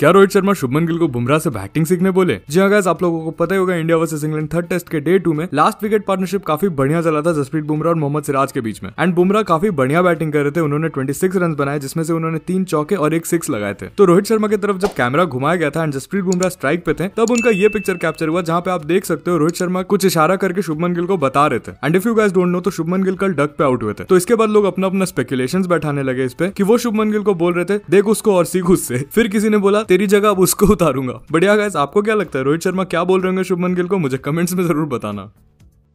क्या रोहित शर्मा शुभमन गिल को बुमराह से बैटिंग सीखने बोले जी हाँ आप लोगों को पता ही होगा India versus England third test के डे टू में लास्ट विकेट पार्टनरशिप काफी बढ़िया चला था जसप्रीत बुमराह और मोहम्मद सिराज के बीच में एंड बुमराह काफी बढ़िया बैटिंग कर रहे थे उन्होंने ट्वेंटी सिक्स रन बनाए जिसमें से उन्होंने तीन चौके और एक सिक्स लगाए थे तो रोहित शर्मा की तरफ जब कैमरा घुमाया गया था एंड जसप्रीत बुमराह स्ट्राइक पे थे तब उनका ये पिक्चर कैप्चर हुआ जहाँ पे आप देख सकते हो रोहित शर्मा कुछ इशारा करके शुभमन गिल को बता रहे थे and if you guess don't know तो शुभमन गिल कल डक पे आउट हुए थे तो इसके बाद लोग अपना अपना स्पेकुलेशन बैठाने लगे इस पे कि वो शुभमन गिल को बोल रहे थे देख उसको और सीख उससे फिर किसी ने बोला तेरी जगह अब उसको उतारूंगा बढ़िया गैस आपको क्या लगता है रोहित शर्मा क्या बोल रहे होंगे शुभमन गिल को मुझे कमेंट्स में जरूर बताना